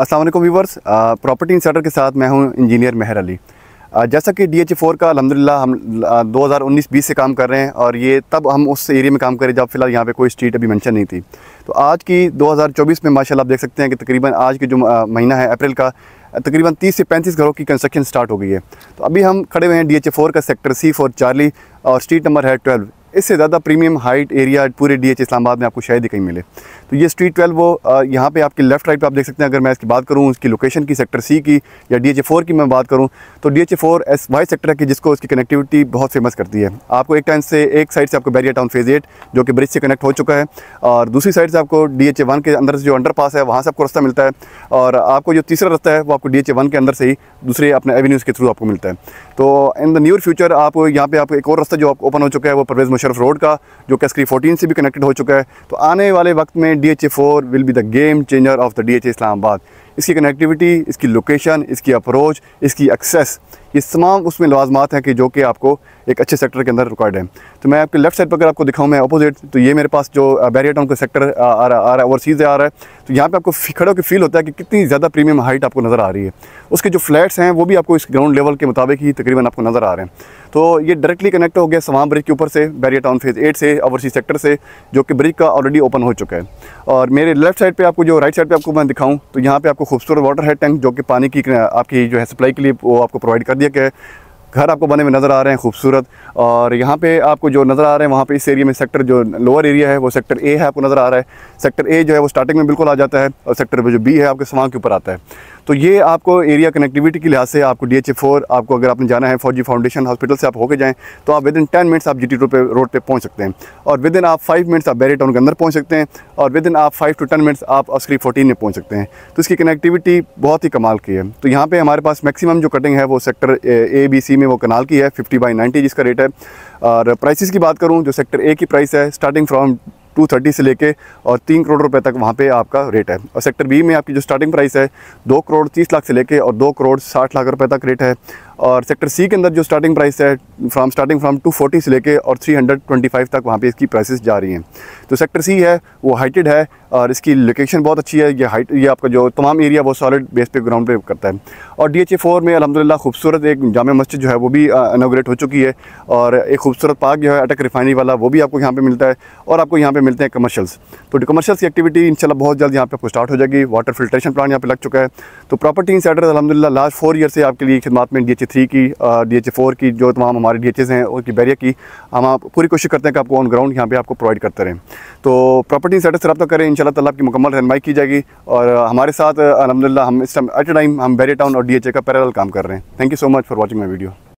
Aslam viewers property insider के साथ मैं हूं इंजीनियर मेहर अली आ, जैसा कि डी एच फोर का अलहमदिल्ला हम दो हज़ार उन्नीस बीस से काम कर रहे हैं और ये तब हम उस एरिया में काम करें जब फिलहाल यहाँ पे कोई स्ट्रीट अभी मेंशन नहीं थी तो आज की 2024 में माशाल्लाह आप देख सकते हैं कि तकरीबन आज की जो महीना है अप्रैल का तकरीबन 30 से 35 घरों की कंस्ट्रक्शन स्टार्ट हो गई है तो अभी हम खड़े हुए हैं डी एच फोर का सेक्टर सी फोर चार्ली और स्ट्रीट नंबर है ट्वेल्व इससे ज़्यादा प्रीमियम हाइट एरिया पूरे डी एच इस्लामाबाद में आपको शायद ही कहीं मिले तो ये स्ट्रीट ट्वेल्व वो यहाँ पे आपके लेफ्ट राइट पे आप देख सकते हैं अगर मैं इसकी बात करूँ उसकी लोकेशन की सेक्टर सी की या डी एच फोर की मैं बात करूँ तो D H four S Y sector की जिसको उसकी कनेक्टिविटी बहुत फेमस करती है आपको एक टाइम से एक साइड से आपको बैरिया टाउन फेज़ एट जो कि ब्रिज से कनेक्ट हो चुका है और दूसरी साइड से आपको डी एच वन के अंदर से जो अंडर पास है वहाँ से आपको रास्ता मिलता है और आपको जो तीसरा रास्ता है वो आपको डी एच वन के अंदर से ही दूसरे अपने एवेन्यूज़ के थ्रू आपको मिलता है तो इन द न्यूर फ्यूचर आप यहाँ पर आपको एक और रास्ता जो ओपन हो चुका है वो परवेज़ मुशरफ रोड का जो कैसकरी फोर्टीन से भी कनेक्टेड हो चुका है तो आने वाले वक्त में D H A four will be the game changer of the D H A Islamabad इसकी कनेक्टिविटी इसकी लोकेशन इसकी अप्रोच इसकी एक्सेस ये तमाम उसमें लाजमात हैं कि जो कि आपको एक अच्छे सेक्टर के अंदर रिकॉर्ड है तो मैं आपके लेफ्ट साइड पर अगर आपको दिखाऊँ मैं अपोजिट तो ये मेरे पास जो बैरियर टाउन का सेक्टर आ रहा आ रहा है ओवरसीज़ से आ रहा है तो यहाँ पे आपको खड़े होकर फील होता है कि कितनी ज़्यादा प्रीमियम हाइट आपको नज़र आ रही है उसके जो फ्लैट्स हैं वो भी आपको इस ग्राउंड लेवल के मुताबिक ही तकरीबन आपको नज़र आ रहे हैं तो ये डायरेक्टली कनेक्ट हो गया सवाम ब्रिज के ऊपर से बैरियर टाउन फेज़ एट से ओवरसीज सेक्टर से जो कि ब्रिज का ऑलरेडी ओपन हो चुका है और मेरे लेफ्ट साइड पर आपको जो राइट साइड पर आपको मैं दिखाऊँ तो यहाँ पर आपको आपको खूबसूरत वाटर हेड टैंक जो कि पानी की आपकी जो है सप्लाई के लिए वो आपको प्रोवाइड कर दिया गया है घर आपको बने हुए नज़र आ रहे हैं खूबसूरत और यहाँ पे आपको जो नज़र आ रहे हैं वहाँ पे इस एरिया में सेक्टर जो लोअर एरिया है वो सेक्टर ए है आपको नज़र आ रहा है सेक्टर ए जो है वो स्टार्टिंग में बिल्कुल आ जाता है और सेक्टर जो बी है आपके सामान के ऊपर आता है तो ये आपको एरिया कनेक्टिविटी के लिहाज से आपको डी एच ए फोर आपको अगर आपने जाना है फौजी फाउंडेशन हॉस्पिटल से आप होकर जाएँ तो आप विद इन टेन मिनट्स आप जी टी रोड पर रोड पर पहुँच सकते हैं और विद इन आप फाइव मिनट्स आप बैरी टाउन के अंदर पहुँच सकते हैं और विद इन आप फाइव टू टेन मिनट्स आप अस्करी फोर्टीन में पहुँच सकते हैं तो इसकी कनेक्टिविटी बहुत ही कमाल की है तो यहाँ पर हमारे पास मैक्सिमम जो कटिंग है वो सेक्टर ए बी सी में वो कनाल की है फिफ्टी बाई नाइन्टी जिसका रेट है और प्राइसिस की बात करूँ जो सेक्टर ए की प्राइस है स्टार्टिंग फ्राम टू थर्टी से लेके और तीन करोड़ रुपए तक वहाँ पे आपका रेट है और सेक्टर बी में आपकी जो स्टार्टिंग प्राइस है दो करोड़ तीस लाख से लेके और दो करोड़ साठ लाख रुपये तक रेट है और सेक्टर सी के अंदर जो स्टार्टिंग प्राइस है फ्राम स्टार्टिंग फ्राम 240 से लेके और 325 तक वहाँ पे इसकी प्राइसेस जा रही हैं तो सेक्टर सी है वो हाइटेड है और इसकी लोकेशन बहुत अच्छी है ये हाइट ये आपका जो तमाम एरिया वो सॉलिड बेस पे ग्राउंड पे करता है और डी एच ए फोर में अलहमदिल्ला खूबसूरत एक जाम मस्जिद जो है वो भी इनोग्रेट हो चुकी है और एक खूबसूरत पार्क जो है अटक रिफाइनरी वाला वो भी आपको यहाँ पर मिलता है और आपको यहाँ पर मिलते हैं कमर्शल्स तो कमर्शल्स की एक्टिविटी इन बहुत जल्द यहाँ पर आपको स्टार्ट हो जाएगी वाटर फिल्ट्रेशन प्लान यहाँ पर लग चुका है तो प्रॉपर्टी सैटर अलहमदिल्ला लास्ट फोर ईयर से आपके लिए खिदमत में डी थ्री की डी एच फोर की जो तमाम हमारे डी एच हैं उनकी बैरियर की हम आप पूरी कोशिश करते हैं कि आपको ऑन ग्राउंड यहाँ पे आपको प्रोवाइड करते रहें तो प्रॉपर्टी इंसाइडर से रब्ता करें इन तला आपकी मुकम्मल रहनमाई की जाएगी और हमारे साथ uh, अलहमदिल्ला हम इस टाइम एट ए टाइम हम बैरियर टाउन और डी एच का पैरल काम कर रहे हैं thank you so much for watching my video